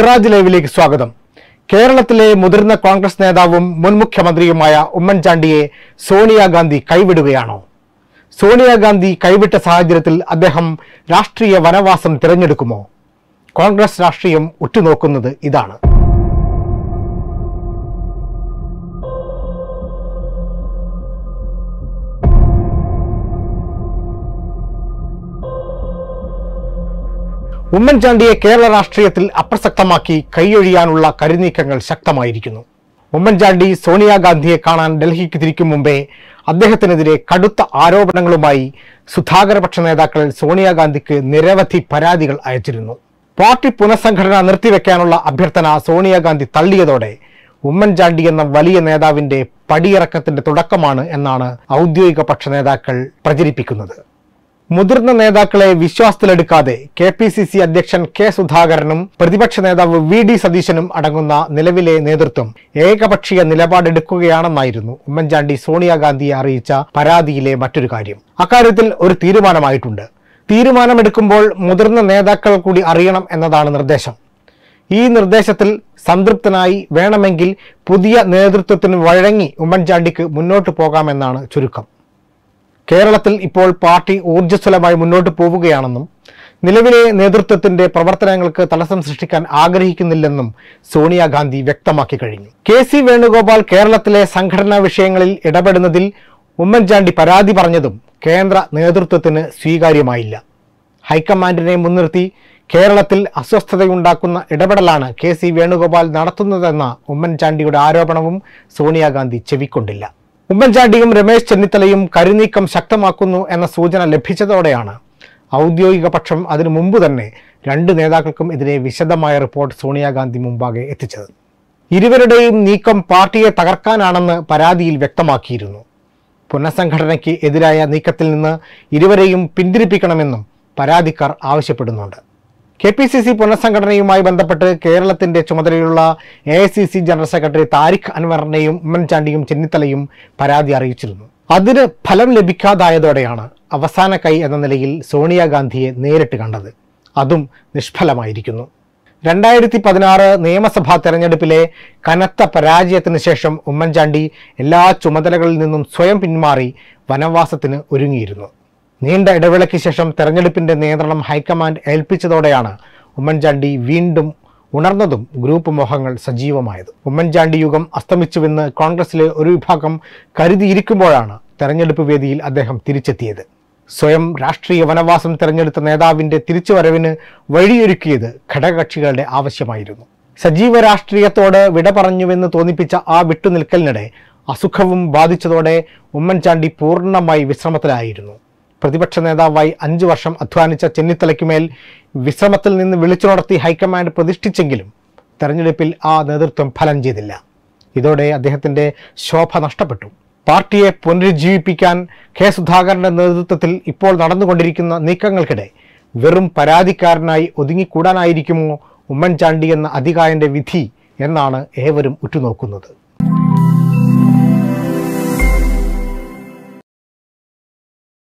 സിറാജ് ലൈവിലേക്ക് സ്വാഗതം കേരളത്തിലെ മുതിർന്ന കോൺഗ്രസ് നേതാവും മുൻ മുഖ്യമന്ത്രിയുമായ ഉമ്മൻചാണ്ടിയെ സോണിയാഗാന്ധി കൈവിടുകയാണോ സോണിയാഗാന്ധി കൈവിട്ട സാഹചര്യത്തിൽ അദ്ദേഹം രാഷ്ട്രീയ വനവാസം തിരഞ്ഞെടുക്കുമോ കോൺഗ്രസ് രാഷ്ട്രീയം ഉറ്റുനോക്കുന്നത് ഇതാണ് ഉമ്മൻചാണ്ടിയെ കേരള രാഷ്ട്രീയത്തിൽ അപ്രസക്തമാക്കി കൈയൊഴിയാനുള്ള കരുനീക്കങ്ങൾ ശക്തമായിരിക്കുന്നു ഉമ്മൻചാണ്ടി സോണിയാഗാന്ധിയെ കാണാൻ ഡൽഹിക്ക് തിരിക്കും മുമ്പേ അദ്ദേഹത്തിനെതിരെ കടുത്ത ആരോപണങ്ങളുമായി സുധാകരപക്ഷ നേതാക്കൾ സോണിയാഗാന്ധിക്ക് നിരവധി പരാതികൾ അയച്ചിരുന്നു പാർട്ടി പുനഃസംഘടന നിർത്തിവെക്കാനുള്ള അഭ്യർത്ഥന സോണിയാഗാന്ധി തള്ളിയതോടെ ഉമ്മൻചാണ്ടി എന്ന വലിയ നേതാവിന്റെ പടിയിറക്കത്തിന്റെ തുടക്കമാണ് എന്നാണ് ഔദ്യോഗിക പക്ഷ നേതാക്കൾ പ്രചരിപ്പിക്കുന്നത് മുതിർന്ന നേതാക്കളെ വിശ്വാസത്തിലെടുക്കാതെ കെ പി സി സി അധ്യക്ഷൻ കെ സുധാകരനും പ്രതിപക്ഷ നേതാവ് വി ഡി സതീശനും അടങ്ങുന്ന നിലവിലെ നേതൃത്വം ഏകപക്ഷീയ നിലപാടെടുക്കുകയാണെന്നായിരുന്നു ഉമ്മൻചാണ്ടി സോണിയാഗാന്ധിയെ അറിയിച്ച പരാതിയിലെ മറ്റൊരു കാര്യം അക്കാര്യത്തിൽ ഒരു തീരുമാനമായിട്ടുണ്ട് തീരുമാനമെടുക്കുമ്പോൾ മുതിർന്ന നേതാക്കൾ കൂടി അറിയണം എന്നതാണ് നിർദ്ദേശം ഈ നിർദ്ദേശത്തിൽ സംതൃപ്തനായി വേണമെങ്കിൽ പുതിയ നേതൃത്വത്തിന് വഴങ്ങി ഉമ്മൻചാണ്ടിക്ക് മുന്നോട്ട് പോകാമെന്നാണ് ചുരുക്കം കേരളത്തിൽ ഇപ്പോൾ പാർട്ടി ഊർജ്ജസ്വലമായി മുന്നോട്ട് പോവുകയാണെന്നും നിലവിലെ നേതൃത്വത്തിന്റെ പ്രവർത്തനങ്ങൾക്ക് തടസ്സം സൃഷ്ടിക്കാൻ ആഗ്രഹിക്കുന്നില്ലെന്നും സോണിയാഗാന്ധി വ്യക്തമാക്കി കഴിഞ്ഞു കെ സി വേണുഗോപാൽ കേരളത്തിലെ സംഘടനാ വിഷയങ്ങളിൽ ഇടപെടുന്നതിൽ ഉമ്മൻചാണ്ടി പരാതി പറഞ്ഞതും കേന്ദ്ര നേതൃത്വത്തിന് സ്വീകാര്യമായില്ല ഹൈക്കമാൻഡിനെ മുൻനിർത്തി കേരളത്തിൽ അസ്വസ്ഥതയുണ്ടാക്കുന്ന ഇടപെടലാണ് കെ സി വേണുഗോപാൽ നടത്തുന്നതെന്ന ഉമ്മൻചാണ്ടിയുടെ ആരോപണവും സോണിയാഗാന്ധി ചെവിക്കൊണ്ടില്ല ഉമ്മൻചാണ്ടിയും രമേശ് ചെന്നിത്തലയും കരുനീക്കം ശക്തമാക്കുന്നു എന്ന സൂചന ലഭിച്ചതോടെയാണ് ഔദ്യോഗിക പക്ഷം അതിനു മുമ്പ് തന്നെ രണ്ട് നേതാക്കൾക്കും ഇതിനെ വിശദമായ റിപ്പോർട്ട് സോണിയാഗാന്ധി മുമ്പാകെ എത്തിച്ചത് ഇരുവരുടെയും നീക്കം പാർട്ടിയെ തകർക്കാനാണെന്ന് പരാതിയിൽ വ്യക്തമാക്കിയിരുന്നു പുനഃസംഘടനയ്ക്ക് എതിരായ നീക്കത്തിൽ നിന്ന് ഇരുവരെയും പിന്തിരിപ്പിക്കണമെന്നും പരാതിക്കാർ ആവശ്യപ്പെടുന്നുണ്ട് കെ പി സി സി പുനഃസംഘടനയുമായി ബന്ധപ്പെട്ട് കേരളത്തിന്റെ ചുമതലയുള്ള A I C C general secretary Tariq അൻവറിനെയും ഉമ്മൻചാണ്ടിയും ചെന്നിത്തലയും പരാതി അറിയിച്ചിരുന്നു അതിന് ഫലം ലഭിക്കാതായതോടെയാണ് അവസാന കൈ എന്ന നിലയിൽ സോണിയാഗാന്ധിയെ നേരിട്ട് കണ്ടത് അതും നിഷ്ഫലമായിരിക്കുന്നു രണ്ടായിരത്തി പതിനാറ് നിയമസഭാ തെരഞ്ഞെടുപ്പിലെ കനത്ത പരാജയത്തിന് ശേഷം ഉമ്മൻചാണ്ടി എല്ലാ ചുമതലകളിൽ നിന്നും സ്വയം പിന്മാറി വനവാസത്തിന് ഒരുങ്ങിയിരുന്നു നീണ്ട ഇടവേളയ്ക്ക് ശേഷം തെരഞ്ഞെടുപ്പിന്റെ നിയന്ത്രണം ഹൈക്കമാൻഡ് ഏൽപ്പിച്ചതോടെയാണ് ഉമ്മൻചാണ്ടി വീണ്ടും ഉണർന്നതും ഗ്രൂപ്പ് മോഹങ്ങൾ സജീവമായത് ഉമ്മൻചാണ്ടി യുഗം അസ്തമിച്ചുവെന്ന് കോൺഗ്രസിലെ ഒരു വിഭാഗം കരുതിയിരിക്കുമ്പോഴാണ് തെരഞ്ഞെടുപ്പ് വേദിയിൽ അദ്ദേഹം തിരിച്ചെത്തിയത് സ്വയം രാഷ്ട്രീയ വനവാസം തിരഞ്ഞെടുത്ത നേതാവിന്റെ തിരിച്ചുവരവിന് വഴിയൊരുക്കിയത് ഘടകകക്ഷികളുടെ ആവശ്യമായിരുന്നു സജീവ രാഷ്ട്രീയത്തോട് വിട പറഞ്ഞുവെന്ന് തോന്നിപ്പിച്ച ആ വിട്ടുനിൽക്കലിനിടെ അസുഖവും ബാധിച്ചതോടെ ഉമ്മൻചാണ്ടി പൂർണ്ണമായി വിശ്രമത്തിലായിരുന്നു പ്രതിപക്ഷ നേതാവായി അഞ്ചു വർഷം അധ്വാനിച്ച മേൽ വിശ്രമത്തിൽ നിന്ന് വിളിച്ചുണർത്തി ഹൈക്കമാൻഡ് പ്രതിഷ്ഠിച്ചെങ്കിലും തെരഞ്ഞെടുപ്പിൽ ആ നേതൃത്വം ഫലം ചെയ്തില്ല ഇതോടെ അദ്ദേഹത്തിന്റെ ശോഭ നഷ്ടപ്പെട്ടു പാർട്ടിയെ പുനരുജ്ജീവിപ്പിക്കാൻ കെ സുധാകരന്റെ നേതൃത്വത്തിൽ ഇപ്പോൾ നടന്നുകൊണ്ടിരിക്കുന്ന നീക്കങ്ങൾക്കിടെ വെറും പരാതിക്കാരനായി ഒതുങ്ങിക്കൂടാനായിരിക്കുമോ ഉമ്മൻചാണ്ടി എന്ന അധികായന്റെ വിധി എന്നാണ് ഏവരും ഉറ്റുനോക്കുന്നത്